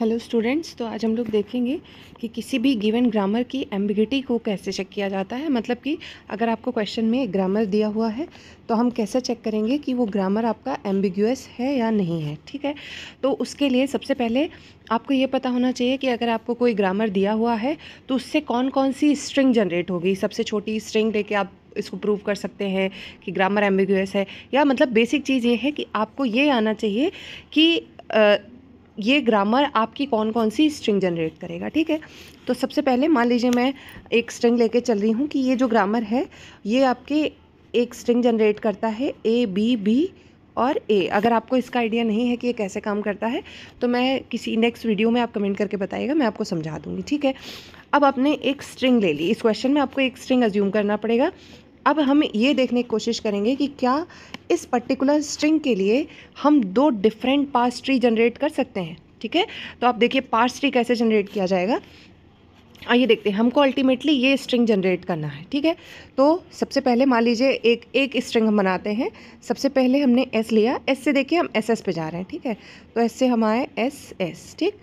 hello students तो आज हम लोग देखेंगे कि किसी भी गिवन ग्रामर की एम्बिगिटी को कैसे चेक किया जाता है मतलब कि अगर आपको क्वेश्चन में ग्रामर दिया हुआ है तो हम कैसे चेक करेंगे कि वो ग्रामर आपका एम्बिगुअस है या नहीं है ठीक है तो उसके लिए सबसे पहले आपको ये पता होना चाहिए कि अगर आपको कोई ग्रामर दिया हुआ है तो उससे कौन कौन सी स्ट्रिंग जनरेट होगी सबसे छोटी स्ट्रिंग लेके आप इसको प्रूव कर सकते हैं कि ग्रामर एम्बिगुअस है या मतलब बेसिक चीज़ ये है कि आपको ये आना चाहिए कि ये ग्रामर आपकी कौन कौन सी स्ट्रिंग जनरेट करेगा ठीक है तो सबसे पहले मान लीजिए मैं एक स्ट्रिंग लेके चल रही हूँ कि ये जो ग्रामर है ये आपके एक स्ट्रिंग जनरेट करता है ए बी बी और ए अगर आपको इसका आइडिया नहीं है कि ये कैसे काम करता है तो मैं किसी नेक्स्ट वीडियो में आप कमेंट करके बताइएगा मैं आपको समझा दूंगी ठीक है अब आपने एक स्ट्रिंग ले ली इस क्वेश्चन में आपको एक स्ट्रिंग अज्यूम करना पड़ेगा अब हम ये देखने की कोशिश करेंगे कि क्या इस पर्टिकुलर स्ट्रिंग के लिए हम दो डिफरेंट पार्स ट्री जनरेट कर सकते हैं ठीक है तो आप देखिए पार्स ट्री कैसे जनरेट किया जाएगा आइए देखते हैं हमको अल्टीमेटली ये स्ट्रिंग जनरेट करना है ठीक है तो सबसे पहले मान लीजिए एक एक स्ट्रिंग हम बनाते हैं सबसे पहले हमने एस लिया एस से देखिए हम एस एस पे जा रहे हैं ठीक है तो एस से हम आए एस एस ठीक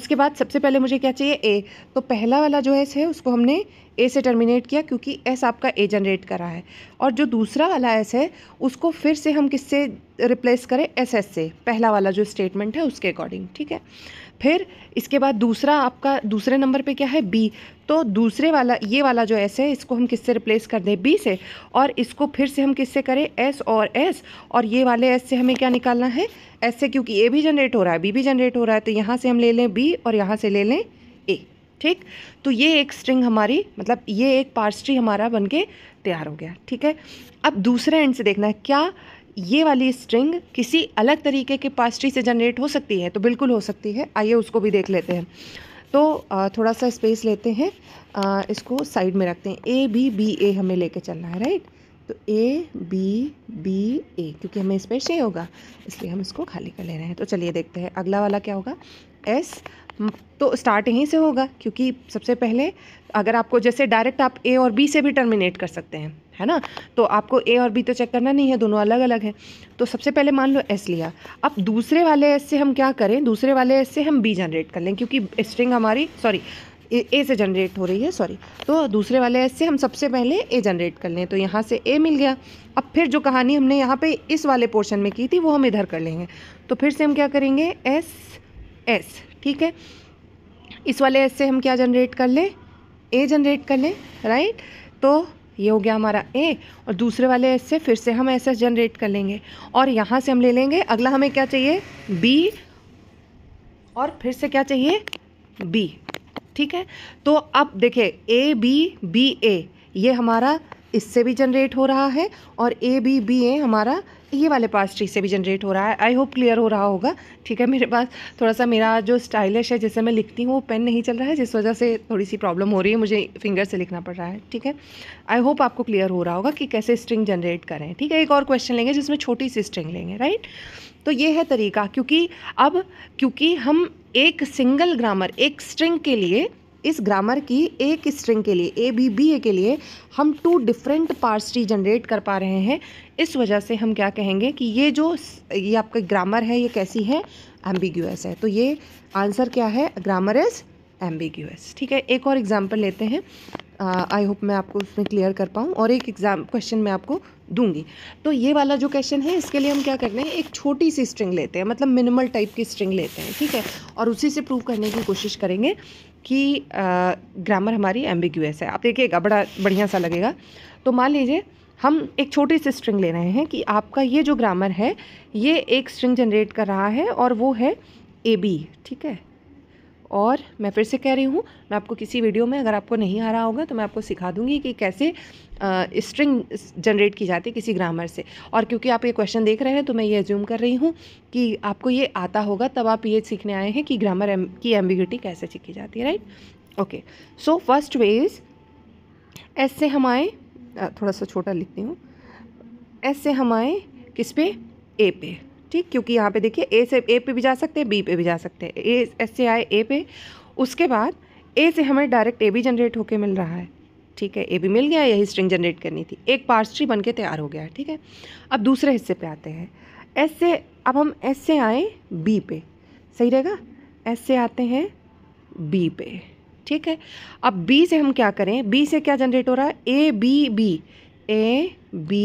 उसके बाद सबसे पहले मुझे क्या चाहिए ए तो पहला वाला जो एस है उसको हमने ए से टर्मिनेट किया क्योंकि एस आपका ए जनरेट करा है और जो दूसरा वाला एस है उसको फिर से हम किससे रिप्लेस करें एस एस से पहला वाला जो स्टेटमेंट है उसके अकॉर्डिंग ठीक है फिर इसके बाद दूसरा आपका दूसरे नंबर पे क्या है बी तो दूसरे वाला ये वाला जो एस है इसको हम किससे रिप्लेस कर दें बी से और इसको फिर से हम किससे करें एस और एस और ये वाले एस से हमें क्या निकालना है एस से क्योंकि ए भी जनरेट हो रहा है बी भी जनरेट हो रहा है तो यहाँ से हम ले लें बी और यहाँ से ले लें ए ठीक तो ये एक स्ट्रिंग हमारी मतलब ये एक पार्सट्री हमारा बन के तैयार हो गया ठीक है अब दूसरे एंड से देखना है क्या ये वाली स्ट्रिंग किसी अलग तरीके के पार्सट्री से जनरेट हो सकती है तो बिल्कुल हो सकती है आइए उसको भी देख लेते हैं तो थोड़ा सा स्पेस लेते हैं इसको साइड में रखते हैं ए बी बी ए हमें लेके चलना है राइट तो ए बी बी ए क्योंकि हमें स्पेस चाहिए होगा इसलिए हम इसको खाली कर ले रहे हैं तो चलिए देखते हैं अगला वाला क्या होगा एस तो स्टार्ट यहीं से होगा क्योंकि सबसे पहले अगर आपको जैसे डायरेक्ट आप ए और बी से भी टर्मिनेट कर सकते हैं है ना तो आपको ए और बी तो चेक करना नहीं है दोनों अलग अलग हैं तो सबसे पहले मान लो एस लिया अब दूसरे वाले एस से हम क्या करें दूसरे वाले एस से हम बी जनरेट कर लें क्योंकि स्ट्रिंग हमारी सॉरी ए से जनरेट हो रही है सॉरी तो दूसरे वाले एस से हम सबसे पहले ए जनरेट कर लें तो यहाँ से ए मिल गया अब फिर जो कहानी हमने यहाँ पे इस वाले पोर्शन में की थी वो हम इधर कर लेंगे तो फिर से हम क्या करेंगे एस एस ठीक है इस वाले एस से हम क्या जनरेट कर लें ए जनरेट कर लें राइट तो ये हो गया हमारा ए और दूसरे वाले एस से फिर से हम एस एस जनरेट कर लेंगे और यहाँ से हम ले लेंगे अगला हमें क्या चाहिए बी और फिर से क्या चाहिए बी ठीक है तो अब देखिए ए बी बी ए ये हमारा इससे भी जनरेट हो रहा है और ए बी बी ए हमारा ये वाले पास ट्री से भी जनरेट हो रहा है आई होप क्लियर हो रहा होगा ठीक है मेरे पास थोड़ा सा मेरा जो स्टाइलिश है जैसे मैं लिखती हूँ वो पेन नहीं चल रहा है जिस वजह से थोड़ी सी प्रॉब्लम हो रही है मुझे फिंगर से लिखना पड़ रहा है ठीक है आई होप आपको क्लियर हो रहा होगा कि कैसे स्ट्रिंग जनरेट करें ठीक है एक और क्वेश्चन लेंगे जिसमें छोटी सी स्ट्रिंग लेंगे राइट तो ये है तरीका क्योंकि अब क्योंकि हम एक सिंगल ग्रामर एक स्ट्रिंग के लिए इस ग्रामर की एक स्ट्रिंग के लिए ए बी बी ए के लिए हम two different parts tree generate कर पा रहे हैं इस वजह से हम क्या कहेंगे कि ये जो ये आपका ग्रामर है ये कैसी है एम्बिग्यूस है तो ये आंसर क्या है ग्रामर इज़ एम्बिग्यूस ठीक है एक और एग्जाम्पल लेते हैं आई होप मैं आपको उसमें क्लियर कर पाऊँ और एक एग्जाम क्वेश्चन मैं आपको दूंगी तो ये वाला जो क्वेश्चन है इसके लिए हम क्या करते हैं एक छोटी सी स्ट्रिंग लेते हैं मतलब मिनिमल टाइप की स्ट्रिंग लेते हैं ठीक है और उसी से प्रूव करने की कोशिश करेंगे कि ग्रामर हमारी एम्बिग्यूस है आप देखिएगा बड़ा बढ़िया सा लगेगा तो मान लीजिए हम एक छोटी सी स्ट्रिंग ले रहे हैं कि आपका ये जो ग्रामर है ये एक स्ट्रिंग जनरेट कर रहा है और वो है ए बी ठीक है और मैं फिर से कह रही हूँ मैं आपको किसी वीडियो में अगर आपको नहीं आ रहा होगा तो मैं आपको सिखा दूँगी कि कैसे स्ट्रिंग जनरेट की जाती है किसी ग्रामर से और क्योंकि आप ये क्वेश्चन देख रहे हैं तो मैं ये एज्यूम कर रही हूँ कि आपको ये आता होगा तब आप ये सीखने आए हैं कि ग्रामर एम, की एम्बिगिटी कैसे सीखी जाती है right okay so first way is S से हम आए थोड़ा सा छोटा लिखती हूँ एस से हम आए किस पे ए पे ठीक क्योंकि यहाँ पे देखिए ए से ए पे भी जा सकते हैं बी पे भी जा सकते हैं ए एस से आए ए पे उसके बाद ए से हमें डायरेक्ट ए भी जनरेट होके मिल रहा है ठीक है ए भी मिल गया यही स्ट्रिंग जनरेट करनी थी एक पार्स ट्री बन के तैयार हो गया है ठीक है अब दूसरे हिस्से पर आते हैं एस से अब हम एस से आए बी पे सही रहेगा एस से आते हैं बी पे ठीक है अब बी से हम क्या करें बी से क्या जनरेट हो रहा है A B B A B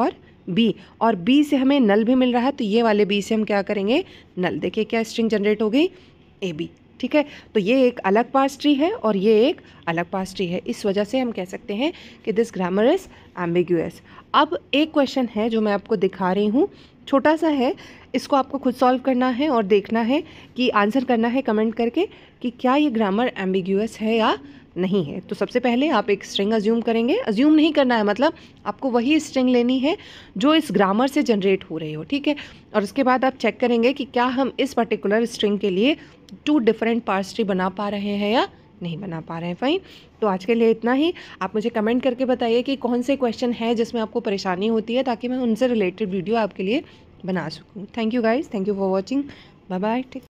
और बी और बी से हमें नल भी मिल रहा है तो ये वाले बी से हम क्या करेंगे नल देखिए क्या स्ट्रिंग जनरेट हो गई ए बी ठीक है तो ये एक अलग पास ट्री है और ये एक अलग पास ट्री है इस वजह से हम कह सकते हैं कि दिस ग्रामर इज़ एम्बिग्यूस अब एक क्वेश्चन है जो मैं आपको दिखा रही हूँ छोटा सा है इसको आपको खुद सॉल्व करना है और देखना है कि आंसर करना है कमेंट करके कि क्या ये ग्रामर एम्बिग्यूस है या नहीं है तो सबसे पहले आप एक स्ट्रिंग अज्यूम करेंगे अज्यूम नहीं करना है मतलब आपको वही स्ट्रिंग लेनी है जो इस ग्रामर से जनरेट हो रही हो ठीक है और उसके बाद आप चेक करेंगे कि क्या हम इस पर्टिकुलर स्ट्रिंग के लिए टू डिफरेंट पार्सट्री बना पा रहे हैं या नहीं बना पा रहे हैं फाइन तो आज के लिए इतना ही आप मुझे कमेंट करके बताइए कि कौन से क्वेश्चन हैं जिसमें आपको परेशानी होती है ताकि मैं उनसे रिलेटेड वीडियो आपके लिए बना सकूँ thank you guys thank you for watching bye bye ठीक